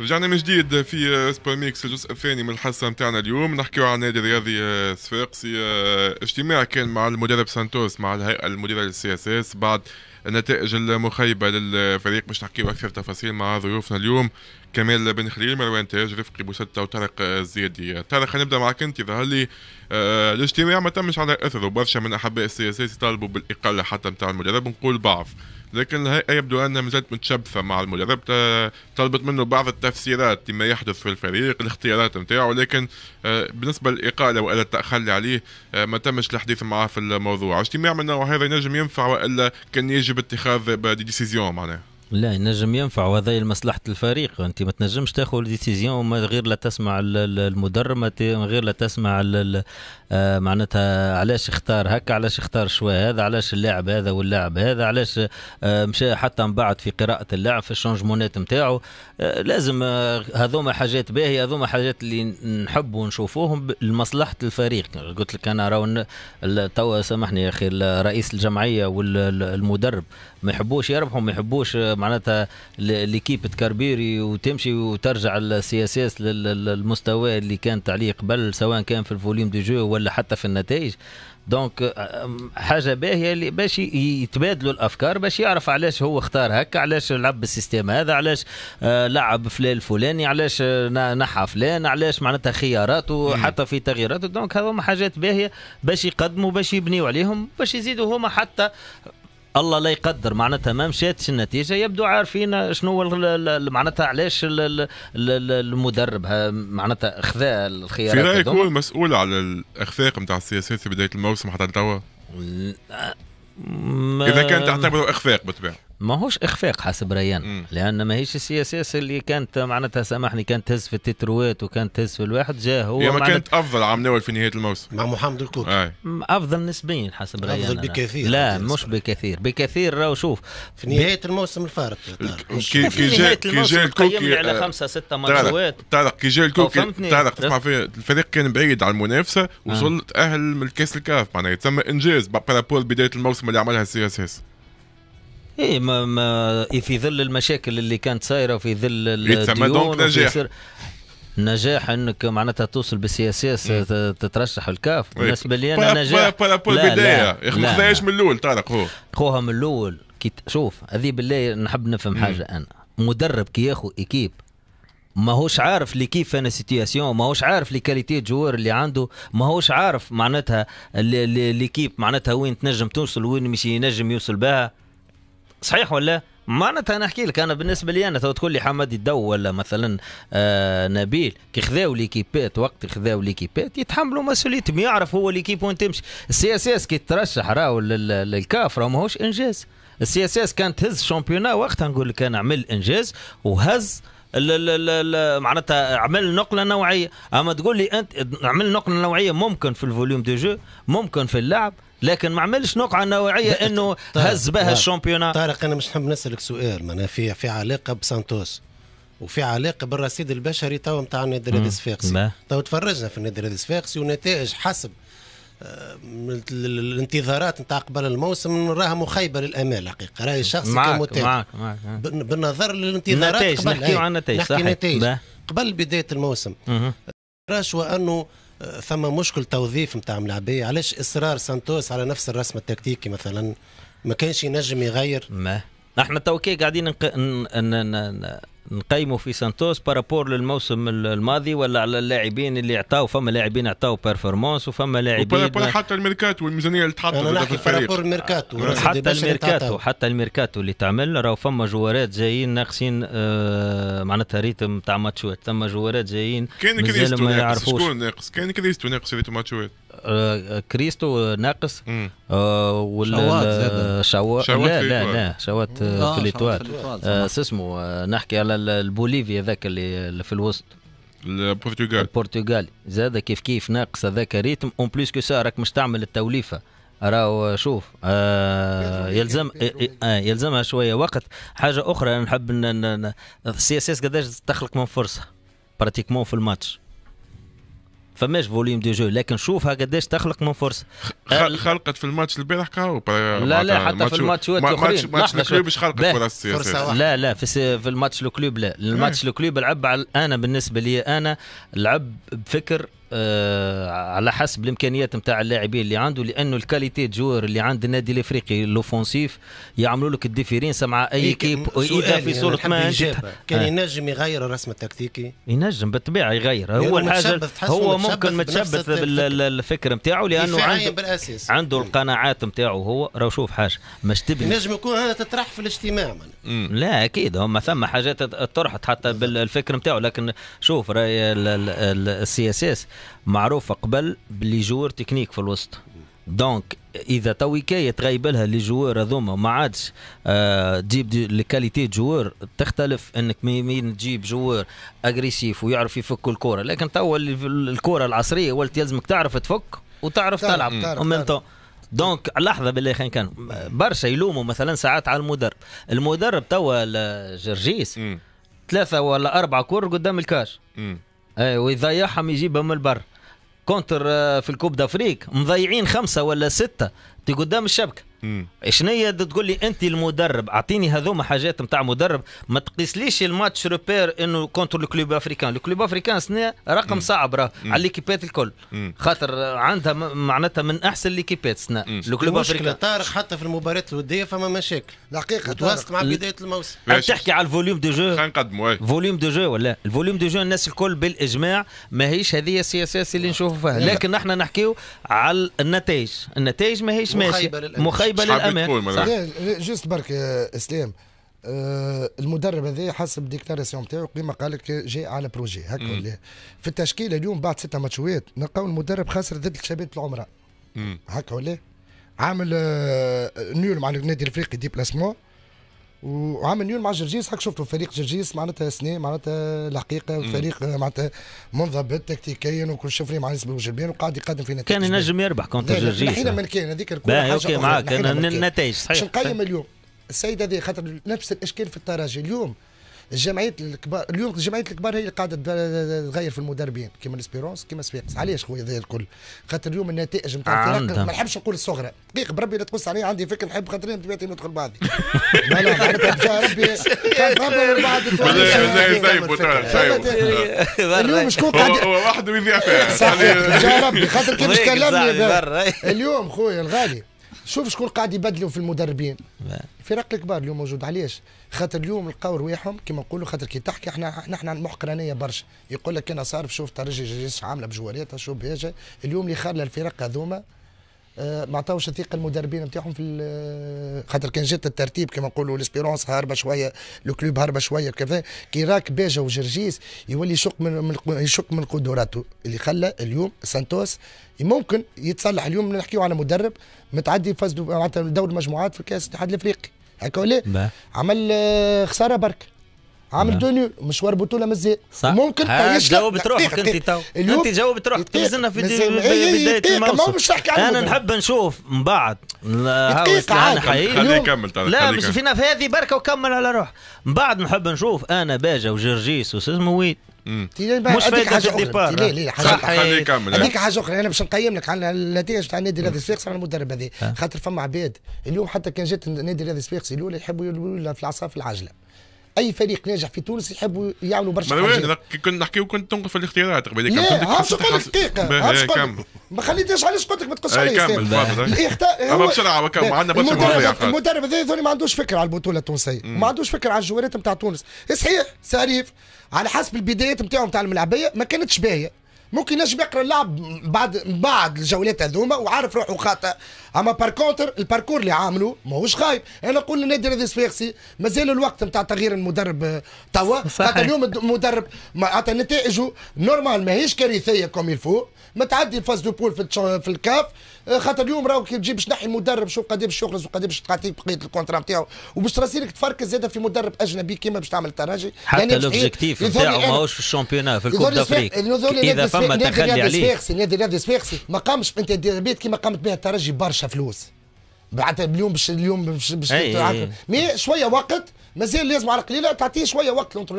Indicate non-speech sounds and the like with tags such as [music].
رجعنا من جديد في سبور آه، ميكس الجزء الثاني من الحصه نتاعنا اليوم نحكيو عن نادي الرياضي آه، الصفاقسي آه، اجتماع كان مع المدرب سانتوس مع الهيئه المديره للسي اس اس بعد النتائج المخيبه للفريق باش نحكيو اكثر تفاصيل مع ضيوفنا اليوم كمال بن خليل مروان تاج رفقي بوسته وطارق آه، الزيادي طارق نبدا معك انت ظهر لي آه الاجتماع ما تمش على اثره برشا من احباء السياسات يطالبوا بالاقاله حتى نتاع المدرب نقول بعض لكن الهيئه يبدو انها مازالت متشبثه مع المدرب طلبت منه بعض التفسيرات لما يحدث في الفريق الاختيارات نتاعو لكن آه، بالنسبه للاقاله والا التخلي عليه آه، ما تمش الحديث معاه في الموضوع اجتماع من النوع هذا ينجم ينفع والا كان يجب اتخاذ ديسيزيون معناها لا ينجم ينفع وهذا لمصلحه الفريق انت ما تنجمش تاخذ ديسيزيون من غير لا تسمع المدرب من غير لا تسمع معناتها علاش اختار هكا علاش اختار شويه هذا علاش اللاعب هذا واللاعب هذا علاش آه، مشى حتى من بعد في قراءه اللاعب في الشونجمونات نتاعو آه، لازم آه، هذوما حاجات باهيه هذوما حاجات اللي نحبوا نشوفوهم لمصلحه الفريق قلت لك انا راهو توا سامحني يا اخي رئيس الجمعيه والمدرب ما يحبوش يربحوا ما يحبوش معناتها ليكيب تكربيري وتمشي وترجع السي اس اس للمستوى اللي كانت عليه قبل سواء كان في الفوليوم دي جو ولا حتى في النتائج دونك حاجه باهيه اللي باش يتبادلوا الافكار باش يعرف علاش هو اختار هكا علاش لعب بالسيستم هذا علاش أه، لعب فلان الفلاني علاش أه، نحى فلان علاش معناتها خياراته حتى في تغييراته دونك هذوما حاجات باهيه باش يقدموا باش يبنيوا عليهم باش يزيدوا هما حتى الله لا يقدر معناتها ما مشاتش النتيجه يبدو عارفين شنو معناتها علاش المدرب معناتها خذا الخيارات في رايك هو المسؤول على الاخفاق نتاع السياسات في بدايه الموسم حتى توا اذا كان تعتبره اخفاق بالطبيعه ماهوش اخفاق حسب ريان لان ماهيش السياسات اللي كانت معناتها سامحني كانت تهز في التتروات وكانت تهز في الواحد جا هو هي ما كانت افضل ناول في نهايه الموسم مع محمد الكوك آه. افضل نسبيا حسب ريان افضل بكثير لا مش بكثير بكثير راهو شوف في نهايه الموسم الفارق كي كي جا كي جا الكوك على خمسه سته ماتشات تعرف كي جا الكوك تعرف تسمع الفريق كان بعيد عن المنافسه وصل تاهل من الكاس الكاف معناها تسمى انجاز بارابول بدايه الموسم اللي عملها السي اي ما ما إيه، في ظل المشاكل اللي كانت صايره وفي ظل الديون نجاح نجاح انك معناتها توصل بالسياسات تترشح الكاف طيب. بالنسبه لي انا طيب، نجاح بارابول طيب، البدايه يا اخي ما خذاهاش من الاول طارق هو خوها من الاول شوف هذه بالله نحب نفهم حاجه انا مدرب كي ياخو ايكيب ماهوش عارف لي كيف انا سيتياسيون ماهوش عارف لي كاليتي جوار اللي عنده ماهوش عارف معناتها ليكيب معناتها وين تنجم توصل وين مش ينجم يوصل بها صحيح ولا معناتها انا نحكي لك انا بالنسبه لي انا تقول لي حماد الدو ولا مثلا آه نبيل كي خذاو ليكيبات وقت خذاو ليكيبات يتحملوا مسؤوليتهم يعرف هو ليكيب وين تمشي السي اس اس كي ترشح راهو للكاف راهو ماهوش انجاز السي اس اس كانت تهز الشامبيونا وقتها نقول لك انا عمل انجاز وهز معناتها عمل نقله نوعيه اما تقول لي انت عمل نقله نوعيه ممكن في الفوليوم دو جو ممكن في اللعب لكن ما عملش نقعه نوعيه انه هز بها الشامبيون طارق انا مش نحب نسالك سؤال معناها في في علاقه بسانتوس وفي علاقه بالرصيد البشري تو نتاع النادي الصفاقسي تو تفرجنا في النادي الصفاقسي ونتائج حسب آه، الانتظارات نتاع قبل الموسم راها مخيبه للامال حقيقه راي شخصي معاك, معاك, معاك بالنظر للانتظارات النتائج نحكيو عن النتائج نحكي نتائج قبل بدايه الموسم رشوة انه ثم مشكل توظيف نتاع ملاعبيه علاش اصرار سانتوس على نفس الرسم التكتيكي مثلا ما كانش ينجم يغير ما احنا تو قاعدين نق... ن... ن... ن... نقيمه في سانتوس بارابور للموسم الماضي ولا على اللاعبين اللي عطاو فما لاعبين عطاو بيرفورمانس وفما لاعبين ولا حتى الميركاتو الميزانيه اللي تحط في الفريق الميركاتو حتى الميركاتو حتى الميركاتو اللي تعمل راهو فما جوارات جايين ناقصين آه معناتها ريتم تاع ماتشات ثم جوارات جايين كان كريستو ناقص شكون ناقص كان كريستو ناقص ريتم ماتشات آه، كريستو ناقص آه، ولا شوات لا لا لا شوات في الاتوال آه، شو اسمه نحكي على البوليفيا ذاك اللي في الوسط البرتغال البرتغال زاد كيف كيف ناقص هذاك ريتم اون بليس كو سا راك مش تعمل التوليفه راهو شوف آه يلزم آه يلزمها شويه وقت حاجه اخرى نحب السي اس اس قداش تخلق من فرصه براتيكمون في الماتش فماش فوليوم دي جو لكن شوفها قداش تخلق من فرصه خلقت في الماتش البارح كاو لا لا حتى في الماتشات الاخرين ماتش الكلوب باش خلقت فرص لا لا في, في الماتش الكلوب لا الماتش إيه. الكلوب لعب على انا بالنسبه لي انا لعب بفكر آه، على حسب الامكانيات نتاع اللاعبين اللي عنده لانه الكاليتي جوار اللي عند النادي الافريقي الاوفونسيف يعملوا لك الديفيرينس مع اي إيه، كيب واذا في صوره ما آه. كان ينجم يغير الرسم التكتيكي ينجم بالطبيعه يغير هو الحاجه هو ممكن متشبث بالفكر نتاعو لانه عنده بالأساس. عنده القناعات نتاعو هو راه شوف حاجه مش تبني ينجم يكون هذا تطرح في الاجتماع لا اكيد هم ثم حاجات طرحت حتى بالفكر نتاعو لكن شوف راي السي اس اس معروفه قبل باللي جوار تكنيك في الوسط دونك اذا تو كي تغيب لها لي جوار هذوما ما عادش آه تجيب الكاليتي جوار تختلف انك مين تجيب جوار اغريسيف ويعرف يفك الكره لكن تو الكره العصريه ولت يلزمك تعرف تفك وتعرف تعرف تلعب ومن دونك لحظه بالله خلينا كان برشا يلوموا مثلا ساعات على المدرب المدرب توا جرجيس ثلاثه ولا اربعه كور قدام الكاش اي ويضيعهم يجيبهم من البر كونتر آه، في الكوب دافريك مضيعين خمسه ولا سته قدام الشبكه شنو هي تقول لي انت المدرب اعطيني هذوما حاجات نتاع مدرب ما تقيسليش الماتش روبير انه كونتر الكلوب افريكان الكلوب افريكان سنة رقم صعب راه على ليكيبات الكل خاطر عندها معناتها من احسن ليكيبات سنة الكلوب افريكان طارق حتى في المباريات الوديه فما مشاكل الحقيقه تواصلت مع بدايه الموسم تحكي على الفوليوم دو جو خلينا نقدموا فوليوم دو جو ولا الفوليوم دو جو الناس الكل بالاجماع ماهيش هذه السياسات اللي نشوفوا فيها لكن احنا نحكيو على النتائج النتائج ماهيش ماشيه مخيبه قريبه للامان جوست برك اسلام آه،, آه المدرب هذا حسب ديكلاراسيون نتاعو قيمه قال لك جاي على بروجي هكا ولا في التشكيله اليوم بعد ستة ماتشوات نلقاو المدرب خاسر ضد الشباب العمره هكا ولا عامل آه نيول مع النادي الافريقي بلاسمون وعام نيول مع جرجيس هاك شفتوا فريق جرجيس معناتها سنة معناتها الحقيقة فريق معناتها منضبط تكتيكيا وكل شفري مع نسبة وجربين وقاعد يقدم في نتائج كان ينجم يربح كونتر جرجيس الحين من كان هذيك الكرة باهي اوكي معاك النتائج صحيح باش نقيم اليوم السيد هذا خاطر نفس الاشكال في الترجي اليوم الجمعيات الكبار اليوم الجمعيات الكبار هي اللي قاعده تغير في المدربين كيما الاسبيرونس كيما سفيقس علاش خويا ذا الكل خاطر اليوم النتائج نتاع الفرق ما نحبش نقول الصغرى دقيق بربي لا تقص علي عندي فكر نحب خاطر بطبيعتي ندخل بعضي [laughs] لا لا معناتها ربي [laughs] [laughs] اليوم شكون قاعد واحد يذيع يعني- فيها يا ربي خاطر كيفاش كلمني اليوم خويا الغالي شوف شكون قاعد يبدلوا في المدربين الفرق الكبار اليوم موجود علاش خاطر اليوم لقاو رواحهم كما نقولوا خاطر كي تحكي احنا نحن محقرانيه برشا يقول لك انا صارف شوف ترجي جيش عامله بجواريتها شوف بيجي اليوم اللي خلى الفرق هذوما ما آه، عطاوش الثقه المدربين نتاعهم في آه، خاطر كان جات الترتيب كما نقولوا ليسبيرونس هاربه شويه لو كلوب هاربه شويه كذا كي راك باجا وجرجيس يولي يشق من يشق من قدراته اللي خلى اليوم سانتوس ممكن يتصلح اليوم نحكيو على مدرب متعدي فاز معناتها دور المجموعات في كاس الاتحاد الافريقي هكا ولا نعم. عمل آه، خساره برك عامل نعم. دوني مشوار بطوله مازال صح ممكن جاوبت روحك انت تو انت جاوبت روحك مازلنا في بدايه إيه، إيه، إيه، الموسم انا نحب نشوف من بعد دقيقه خليه يكمل لا مش فينا في هذه بركه وكمل على روح من بعد نحب نشوف انا باجا وجرجيس وسمو ويد مش فايده في الديبار خليه يكمل هذيك حاجه اخرى انا باش نقيم لك على النتائج تاع النادي الرياضي الصفاقسي على المدرب هذا خاطر فما عباد اليوم حتى كان جات النادي الرياضي الصفاقسي الاولى يحبوا يولوا في العصا في العجله اي فريق ناجح في تونس يحبوا يعملوا برشا حاجات كنا نحكيو كنت تنقل في الاختيارات قبل لا هاش نقول لك دقيقه ما خليتهاش علاش قلت لك ما تقصش عليه كمل إيه، تفضل بسرعه عندنا برشا مواضيع المدرب هذا ما عندوش فكره على البطوله التونسيه ما عندوش فكره على الجوالات نتاع تونس صحيح ساريف على حسب البدايات نتاعهم نتاع الملعبيه ما كانتش باهيه ممكن نجم يقرا اللعب بعد بعد الجولات هذوما وعارف روحه خاطئ اما بار كونتر الباركور اللي عامله ماهوش خايب انا نقول للنادي رضي صفاقسي مازال الوقت نتاع تغيير المدرب آه، توا حتى اليوم المدرب حتى نتائجه نورمال ماهيش كارثيه كوم ما متعدي الفاز دو بول في في الكاف آه، خاطر اليوم راهو كي تجيب باش تنحي مدرب شوف قد ايش يخلص وقد ايش تعطيك بقيه الكونترا نتاعو وباش تراسلك تفركز زاده في مدرب اجنبي كيما باش تعمل تراجي حتى يعني لوبجيكتيف نتاعو ماهوش في الشامبيونات في الكوب دافريك اذا فما ثم تخلي عليه نادي الرياضي الصفاقسي ما قامش انت الديربيات كما قامت بها الترجي برشا فلوس بعد اليوم باش اليوم باش مي شويه وقت مازال لازم على القليله تعطيه شويه وقت